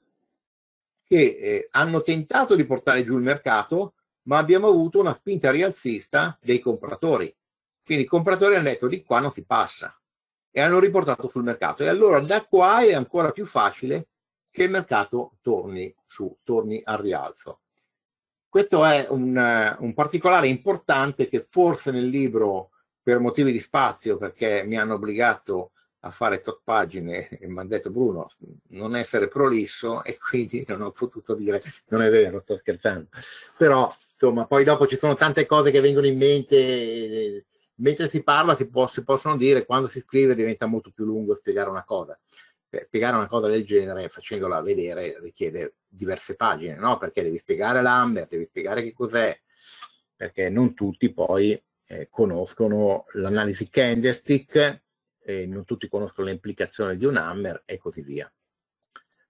che eh, hanno tentato di portare giù il mercato, ma abbiamo avuto una spinta rialzista dei compratori. Quindi i compratori hanno detto di qua non si passa e hanno riportato sul mercato. E allora da qua è ancora più facile che il mercato torni su, torni al rialzo. Questo è un, eh, un particolare importante che forse nel libro, per motivi di spazio, perché mi hanno obbligato a fare top pagine e mi hanno detto Bruno non essere prolisso e quindi non ho potuto dire non è vero, sto scherzando. Però insomma poi dopo ci sono tante cose che vengono in mente, mentre si parla si, può, si possono dire, quando si scrive diventa molto più lungo spiegare una cosa. Cioè, spiegare una cosa del genere facendola vedere richiede diverse pagine, no? Perché devi spiegare l'Amber, devi spiegare che cos'è, perché non tutti poi eh, conoscono l'analisi candlestick, eh, non tutti conoscono le implicazioni di un Hammer e così via.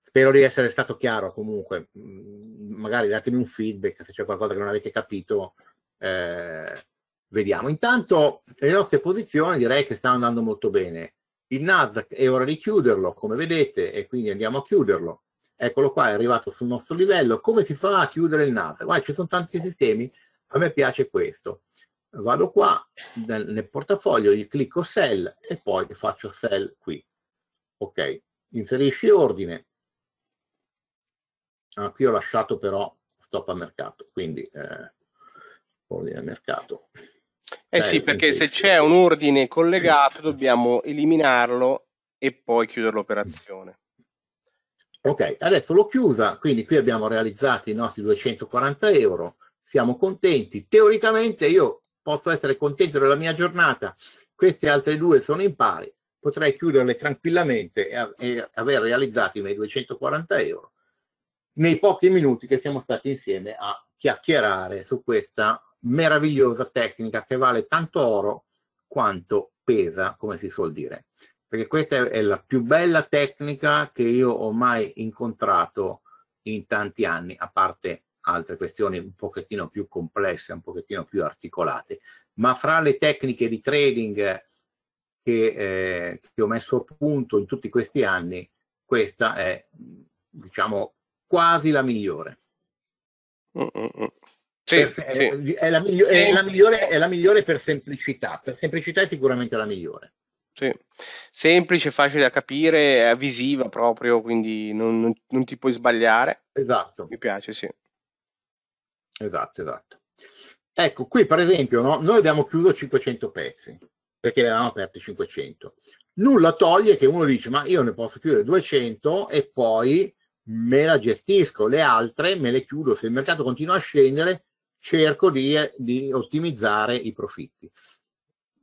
Spero di essere stato chiaro comunque, mm, magari datemi un feedback se c'è qualcosa che non avete capito. Eh, vediamo. Intanto le nostre posizioni direi che stanno andando molto bene. Il Nasdaq è ora di chiuderlo, come vedete, e quindi andiamo a chiuderlo eccolo qua, è arrivato sul nostro livello, come si fa a chiudere il NAS? Guarda, ci sono tanti sistemi, a me piace questo. Vado qua nel, nel portafoglio, gli clicco Sell e poi faccio Sell qui. Ok, inserisci ordine. Ah, qui ho lasciato però stop a mercato, quindi eh, ordine a mercato. Eh sì, perché se c'è un ordine collegato dobbiamo eliminarlo e poi chiudere l'operazione. Ok, adesso l'ho chiusa, quindi qui abbiamo realizzato i nostri 240 euro, siamo contenti. Teoricamente io posso essere contento della mia giornata, queste altre due sono in pari, potrei chiuderle tranquillamente e, e aver realizzato i miei 240 euro nei pochi minuti che siamo stati insieme a chiacchierare su questa meravigliosa tecnica che vale tanto oro quanto pesa, come si suol dire perché questa è la più bella tecnica che io ho mai incontrato in tanti anni, a parte altre questioni un pochettino più complesse, un pochettino più articolate, ma fra le tecniche di trading eh, che, eh, che ho messo a punto in tutti questi anni, questa è diciamo quasi la migliore. Mm, mm, mm. sì, è la migliore per semplicità, per semplicità è sicuramente la migliore. Sì. Semplice, facile da capire, è avvisiva proprio, quindi non, non, non, ti puoi sbagliare. Esatto. Mi piace, sì. Esatto, esatto. Ecco, qui per esempio, no? noi abbiamo chiuso 500 pezzi, perché ne avevamo aperti 500. Nulla toglie che uno dice, ma io ne posso chiudere 200 e poi me la gestisco, le altre me le chiudo. Se il mercato continua a scendere, cerco di, eh, di ottimizzare i profitti.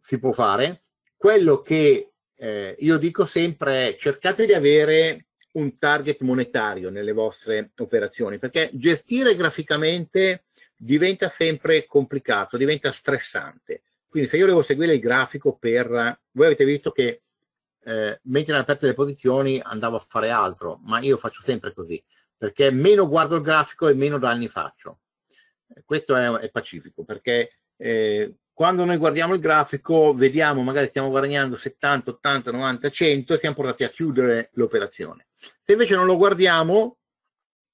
Si può fare? Quello che eh, io dico sempre è cercate di avere un target monetario nelle vostre operazioni, perché gestire graficamente diventa sempre complicato, diventa stressante. Quindi se io devo seguire il grafico per... Voi avete visto che eh, mentre erano aperte le posizioni andavo a fare altro, ma io faccio sempre così, perché meno guardo il grafico e meno danni faccio. Questo è, è pacifico, perché eh, quando noi guardiamo il grafico vediamo magari stiamo guadagnando 70, 80, 90, 100 e siamo portati a chiudere l'operazione. Se invece non lo guardiamo,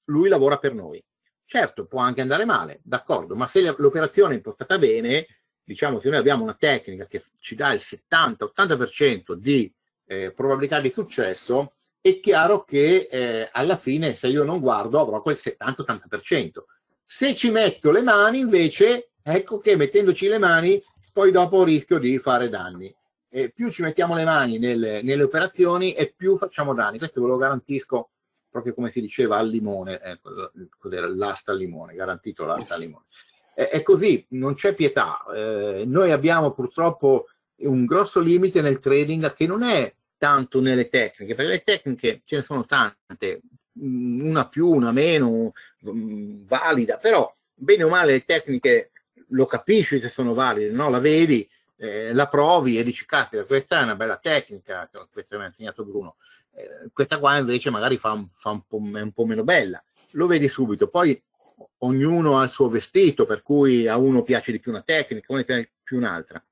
lui lavora per noi. Certo, può anche andare male, d'accordo, ma se l'operazione è impostata bene, diciamo se noi abbiamo una tecnica che ci dà il 70-80% di eh, probabilità di successo, è chiaro che eh, alla fine se io non guardo avrò quel 70-80%. Se ci metto le mani invece ecco che mettendoci le mani poi dopo rischio di fare danni. E più ci mettiamo le mani nelle, nelle operazioni e più facciamo danni. Questo ve lo garantisco proprio come si diceva al limone, eh, cos'era l'asta al limone, garantito l'asta al limone. È, è così, non c'è pietà. Eh, noi abbiamo purtroppo un grosso limite nel trading che non è tanto nelle tecniche, perché le tecniche ce ne sono tante, mm, una più, una meno, mm, valida, però bene o male le tecniche lo capisci se sono valide, no? la vedi, eh, la provi e dici, caspita, questa è una bella tecnica, cioè, questa mi ha insegnato Bruno, eh, questa qua invece magari fa, fa un, po', un po' meno bella, lo vedi subito, poi ognuno ha il suo vestito, per cui a uno piace di più una tecnica, a uno piace più un'altra,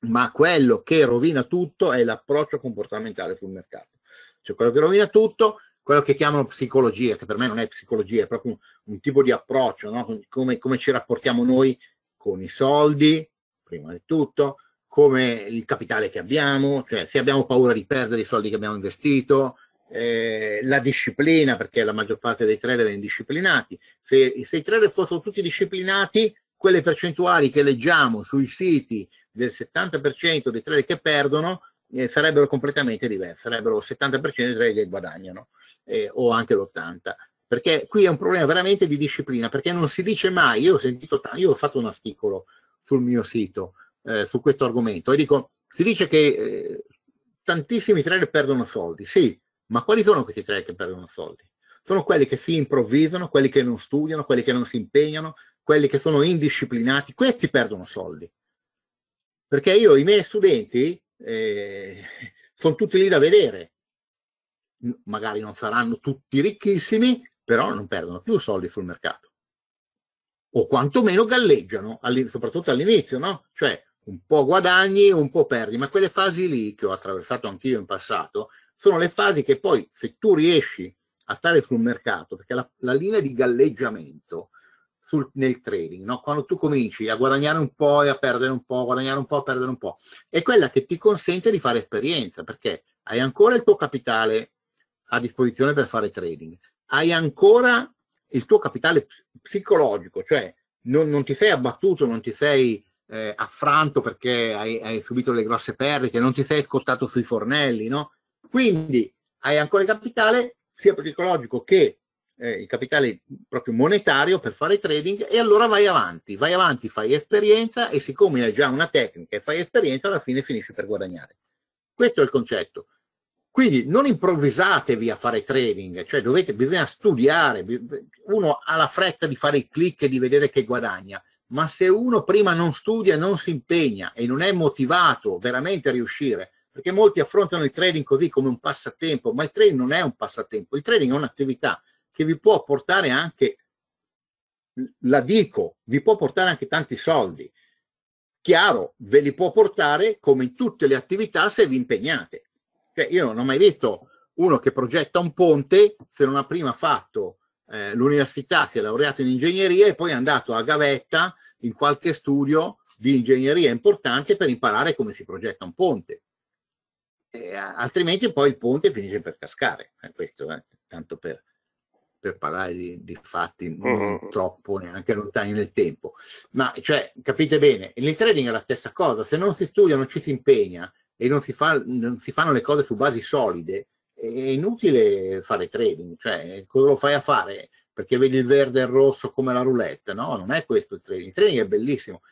ma quello che rovina tutto è l'approccio comportamentale sul mercato, cioè quello che rovina tutto quello che chiamano psicologia, che per me non è psicologia, è proprio un, un tipo di approccio, no? come, come, ci rapportiamo noi con i soldi, prima di tutto, come il capitale che abbiamo, cioè se abbiamo paura di perdere i soldi che abbiamo investito, eh, la disciplina, perché la maggior parte dei trader è indisciplinati. Se, se, i trader fossero tutti disciplinati, quelle percentuali che leggiamo sui siti del 70% dei trader che perdono eh, sarebbero completamente diverse, sarebbero il 70% dei trader che guadagnano eh, o anche l'80% perché qui è un problema veramente di disciplina, perché non si dice mai, io ho sentito tanto, io ho fatto un articolo sul mio sito eh, su questo argomento e dico, si dice che eh, tantissimi trader perdono soldi, sì, ma quali sono questi trader che perdono soldi? Sono quelli che si improvvisano, quelli che non studiano, quelli che non si impegnano, quelli che sono indisciplinati, questi perdono soldi. Perché io, i miei studenti, eh, sono tutti lì da vedere, magari non saranno tutti ricchissimi, però non perdono più soldi sul mercato. O quantomeno galleggiano, soprattutto all'inizio, no? Cioè un po' guadagni, un po' perdi, ma quelle fasi lì che ho attraversato anch'io in passato sono le fasi che poi se tu riesci a stare sul mercato, perché la, la linea di galleggiamento sul, nel trading, no? quando tu cominci a guadagnare un po' e a perdere un po', guadagnare un po' a perdere un po', è quella che ti consente di fare esperienza, perché hai ancora il tuo capitale a disposizione per fare trading, hai ancora il tuo capitale psicologico, cioè non, non ti sei abbattuto, non ti sei eh, affranto perché hai, hai, subito le grosse perdite, non ti sei scottato sui fornelli, no? Quindi hai ancora il capitale sia psicologico che eh, il capitale proprio monetario per fare trading e allora vai avanti, vai avanti, fai esperienza e siccome hai già una tecnica e fai esperienza, alla fine finisci per guadagnare. Questo è il concetto. Quindi non improvvisatevi a fare trading, cioè dovete, bisogna studiare, uno ha la fretta di fare il click e di vedere che guadagna, ma se uno prima non studia, non si impegna e non è motivato veramente a riuscire, perché molti affrontano il trading così come un passatempo, ma il trading non è un passatempo, il trading è un'attività che vi può portare anche, la dico, vi può portare anche tanti soldi. Chiaro, ve li può portare come in tutte le attività se vi impegnate cioè, io non ho mai visto uno che progetta un ponte se non ha prima fatto eh, l'università, si è laureato in ingegneria e poi è andato a gavetta in qualche studio di ingegneria importante per imparare come si progetta un ponte. Eh, altrimenti poi il ponte finisce per cascare. Eh, questo eh, tanto per, per parlare di, di fatti non mm. troppo neanche lontani nel tempo. Ma cioè, capite bene, il trading è la stessa cosa, se non si studia, non ci si impegna e non si, fa, non si fanno le cose su basi solide, è inutile fare trading, cioè cosa lo fai a fare? Perché vedi il verde e il rosso come la roulette, no? Non è questo il trading, il trading è bellissimo,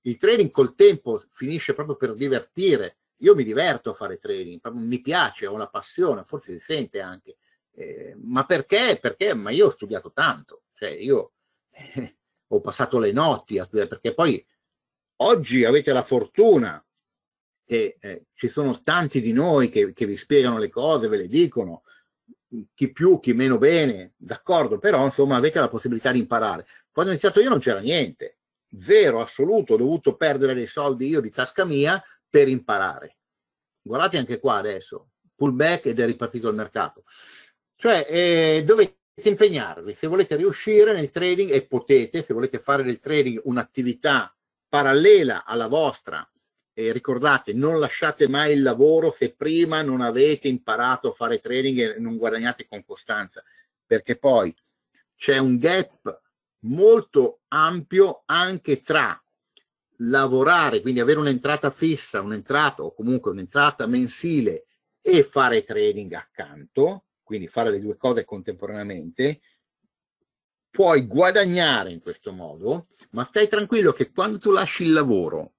il trading col tempo finisce proprio per divertire, io mi diverto a fare trading, mi piace, ho una passione, forse si sente anche, eh, ma perché? Perché? Ma io ho studiato tanto, cioè io eh, ho passato le notti a studiare, perché poi oggi avete la fortuna che eh, ci sono tanti di noi che, che vi spiegano le cose, ve le dicono, chi più, chi meno bene, d'accordo, però insomma avete la possibilità di imparare. Quando ho iniziato io non c'era niente, zero assoluto, ho dovuto perdere dei soldi io di tasca mia per imparare. Guardate anche qua adesso, pullback ed è ripartito il mercato. Cioè eh, dovete impegnarvi se volete riuscire nel trading e potete, se volete fare del trading un'attività parallela alla vostra e ricordate, non lasciate mai il lavoro se prima non avete imparato a fare trading e non guadagnate con costanza, perché poi c'è un gap molto ampio anche tra lavorare, quindi avere un'entrata fissa, un'entrata o comunque un'entrata mensile e fare trading accanto, quindi fare le due cose contemporaneamente, puoi guadagnare in questo modo, ma stai tranquillo che quando tu lasci il lavoro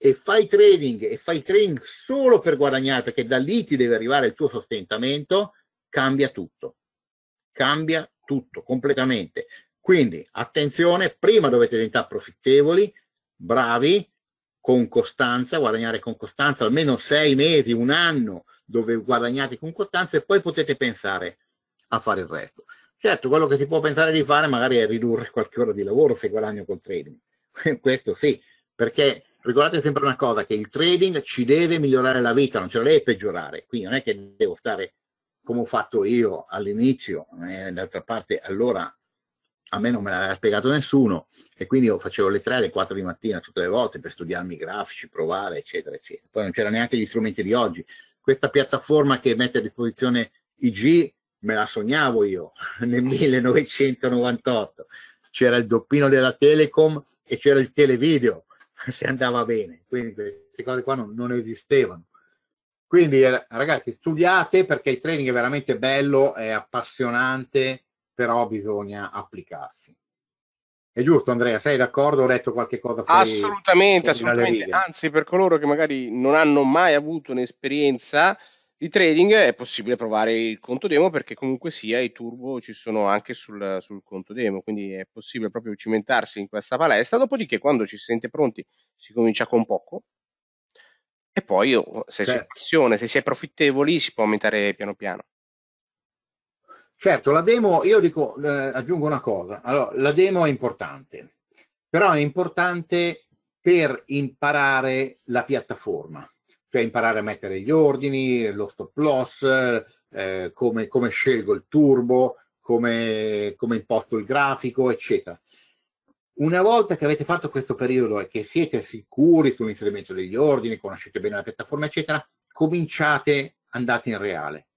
e fai trading e fai trading solo per guadagnare, perché da lì ti deve arrivare il tuo sostentamento, cambia tutto. Cambia tutto completamente. Quindi attenzione, prima dovete diventare profittevoli, bravi, con costanza, guadagnare con costanza almeno sei mesi, un anno dove guadagnate con costanza e poi potete pensare a fare il resto. Certo, quello che si può pensare di fare magari è ridurre qualche ora di lavoro se guadagno col trading. Questo sì, perché Ricordate sempre una cosa, che il trading ci deve migliorare la vita, non ce la deve peggiorare. Quindi non è che devo stare come ho fatto io all'inizio, eh, d'altra parte allora a me non me l'aveva spiegato nessuno e quindi io facevo le 3 alle 4 di mattina tutte le volte per studiarmi i grafici, provare, eccetera, eccetera. Poi non c'erano neanche gli strumenti di oggi. Questa piattaforma che mette a disposizione IG me la sognavo io nel 1998. C'era il doppino della Telecom e c'era il televideo se andava bene, quindi queste cose qua non, non esistevano. Quindi eh, ragazzi studiate perché il training è veramente bello, è appassionante, però bisogna applicarsi. È giusto Andrea, sei d'accordo? Ho letto qualche cosa fuori, Assolutamente, fuori assolutamente. Anzi, per coloro che magari non hanno mai avuto un'esperienza, di trading è possibile provare il conto demo perché comunque sia i turbo ci sono anche sul, sul, conto demo, quindi è possibile proprio cimentarsi in questa palestra, dopodiché quando ci si sente pronti si comincia con poco e poi oh, se certo. c'è passione, se si è profittevoli si può aumentare piano piano. Certo, la demo, io dico, eh, aggiungo una cosa, allora, la demo è importante, però è importante per imparare la piattaforma cioè imparare a mettere gli ordini, lo stop loss, eh, come, come, scelgo il turbo, come, come imposto il grafico, eccetera. Una volta che avete fatto questo periodo e che siete sicuri sull'inserimento degli ordini, conoscete bene la piattaforma, eccetera, cominciate, andate in reale.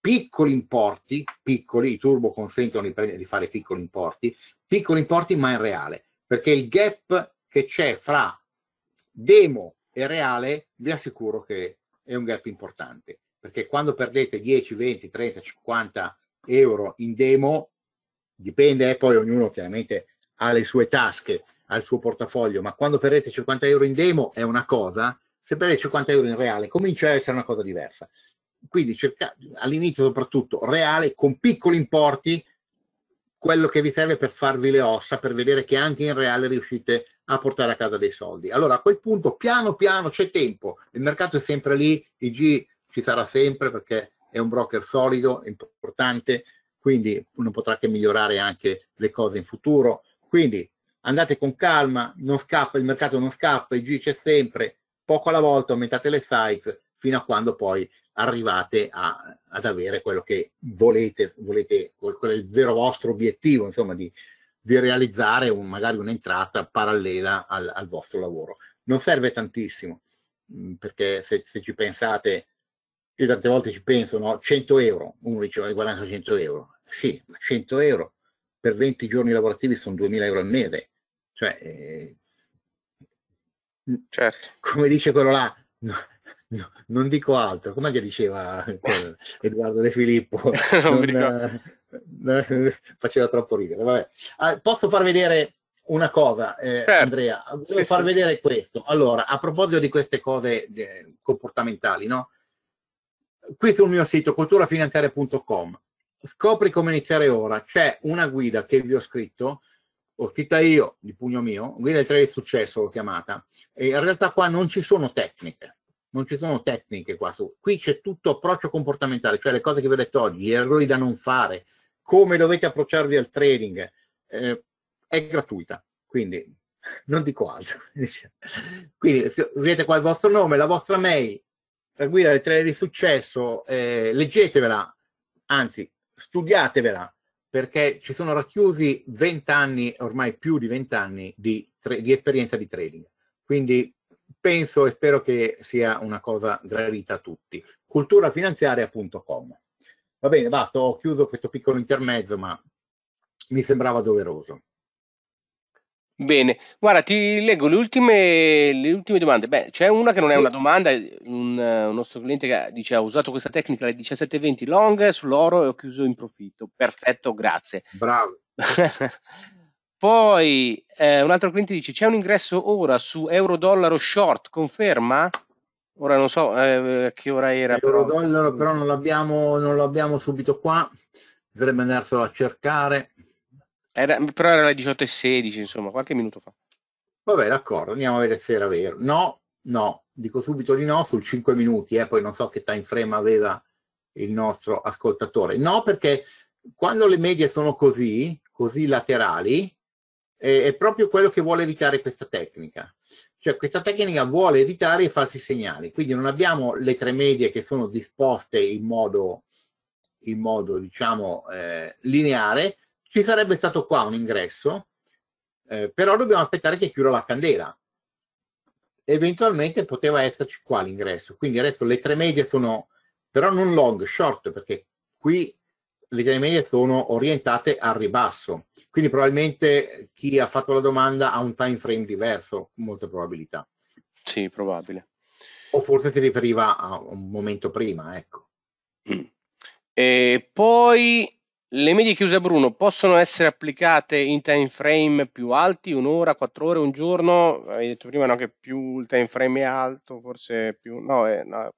Piccoli importi, piccoli, i turbo consentono di, di fare piccoli importi, piccoli importi ma in reale, perché il gap che c'è fra demo e reale, vi assicuro che è un gap importante, perché quando perdete 10, 20, 30, 50 euro in demo, dipende, eh, poi ognuno chiaramente ha le sue tasche, ha il suo portafoglio, ma quando perdete 50 euro in demo è una cosa, se perdete 50 euro in reale comincia a essere una cosa diversa. Quindi cerca, all'inizio soprattutto reale con piccoli importi quello che vi serve per farvi le ossa, per vedere che anche in reale riuscite a portare a casa dei soldi. Allora a quel punto, piano piano, c'è tempo, il mercato è sempre lì, IG ci sarà sempre perché è un broker solido, importante, quindi non potrà che migliorare anche le cose in futuro. Quindi andate con calma, non scappa, il mercato non scappa, IG c'è sempre, poco alla volta aumentate le size fino a quando poi arrivate a, ad avere quello che volete, volete quel, è il vero vostro obiettivo, insomma, di, di realizzare un, magari un'entrata parallela al, al, vostro lavoro. Non serve tantissimo, mm, perché se, se ci pensate, io tante volte ci penso, no? 100 euro, uno dice, diceva guadagno 100 euro, sì, ma 100 euro per 20 giorni lavorativi sono 2000 euro al mese, cioè, eh, certo. come dice quello là, no, non dico altro, come che diceva Edoardo De Filippo? Non, eh, eh, faceva troppo ridere. Ah, posso far vedere una cosa, eh, certo. Andrea? Volevo sì, far sì. vedere questo. Allora, a proposito di queste cose eh, comportamentali, no? Questo è mio sito culturafinanziaria.com. Scopri come iniziare ora. C'è una guida che vi ho scritto, ho scritta io di pugno mio, guida del trade successo l'ho chiamata. E in realtà qua non ci sono tecniche non ci sono tecniche qua su. Qui c'è tutto approccio comportamentale, cioè le cose che vi ho detto oggi, gli errori da non fare, come dovete approcciarvi al trading. Eh, è gratuita, quindi non dico altro. quindi eh, scrivete qua il vostro nome, la vostra mail, la guida del trader di successo, eh, leggetevela, anzi studiatevela, perché ci sono racchiusi 20 anni, ormai più di 20 anni, di, di esperienza di trading. Quindi penso e spero che sia una cosa gradita a tutti. Culturafinanziaria.com. Va bene, basta, ho chiuso questo piccolo intermezzo, ma mi sembrava doveroso. Bene, guarda, ti leggo le ultime, le ultime domande. Beh, c'è una che non è una domanda, un, eh, un nostro cliente che dice ha usato questa tecnica alle 17.20 long sull'oro e ho chiuso in profitto. Perfetto, grazie. Bravo. Poi eh, un altro cliente dice: C'è un ingresso ora su euro-dollaro short, conferma? Ora non so eh, che ora era. Euro-dollaro, però, però non, l'abbiamo, non l'abbiamo subito qua, dovrebbe andarselo a cercare. Era, però era le 18.16, insomma, qualche minuto fa. Vabbè, d'accordo, andiamo a vedere se era vero. No, no, dico subito di no sul 5 minuti, eh, poi non so che time frame aveva il nostro ascoltatore. No, perché quando le medie sono così, così laterali, è, è proprio quello che vuole evitare questa tecnica. Cioè questa tecnica vuole evitare i falsi segnali, quindi non abbiamo le tre medie che sono disposte in modo, in modo diciamo, eh, lineare, ci sarebbe stato qua un ingresso, eh, però dobbiamo aspettare che chiuda la candela. Eventualmente poteva esserci qua l'ingresso, quindi adesso le tre medie sono però non long, short, perché qui le zone medie sono orientate al ribasso, quindi probabilmente chi ha fatto la domanda ha un time frame diverso, con molte probabilità. Sì, probabile. O forse si riferiva a un momento prima, ecco. E poi le medie chiuse a Bruno possono essere applicate in time frame più alti, un'ora, quattro ore, un giorno? Hai detto prima no, che più il time frame è alto, forse più... No, eh, no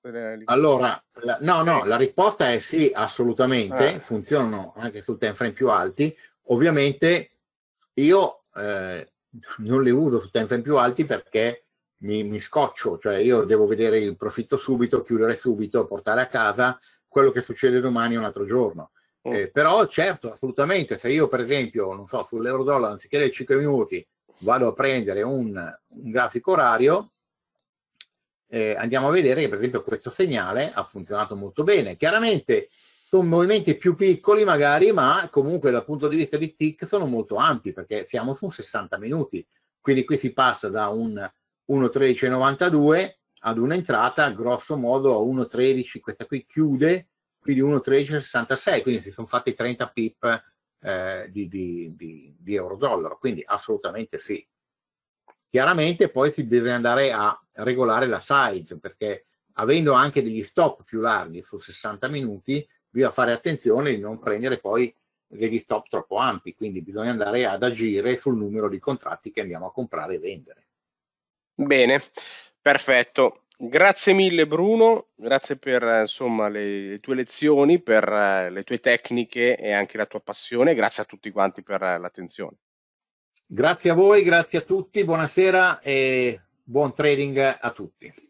allora, la, no, no, eh. la risposta è sì, assolutamente, ah. funzionano anche su time frame più alti. Ovviamente io eh, non le uso su time frame più alti perché mi, mi scoccio, cioè io devo vedere il profitto subito, chiudere subito, portare a casa, quello che succede domani o un altro giorno Mm. Eh, però certo, assolutamente, se io per esempio, non so, sull'euro dollaro anziché dei 5 minuti vado a prendere un, un grafico orario, eh, andiamo a vedere che per esempio questo segnale ha funzionato molto bene. Chiaramente sono movimenti più piccoli magari, ma comunque dal punto di vista di TIC sono molto ampi perché siamo su 60 minuti, quindi qui si passa da un 1.13.92 ad un'entrata grosso modo a 1.13, questa qui chiude quindi 1,1366, quindi si sono fatti 30 pip eh, di, di, di, di euro-dollaro, quindi assolutamente sì. Chiaramente poi si bisogna andare a regolare la size, perché avendo anche degli stop più larghi su 60 minuti, bisogna fare attenzione di non prendere poi degli stop troppo ampi, quindi bisogna andare ad agire sul numero di contratti che andiamo a comprare e vendere. Bene, perfetto. Grazie mille Bruno, grazie per eh, insomma, le, le, tue lezioni, per eh, le tue tecniche e anche la tua passione. Grazie a tutti quanti per eh, l'attenzione. Grazie a voi, grazie a tutti, buonasera e buon trading a tutti.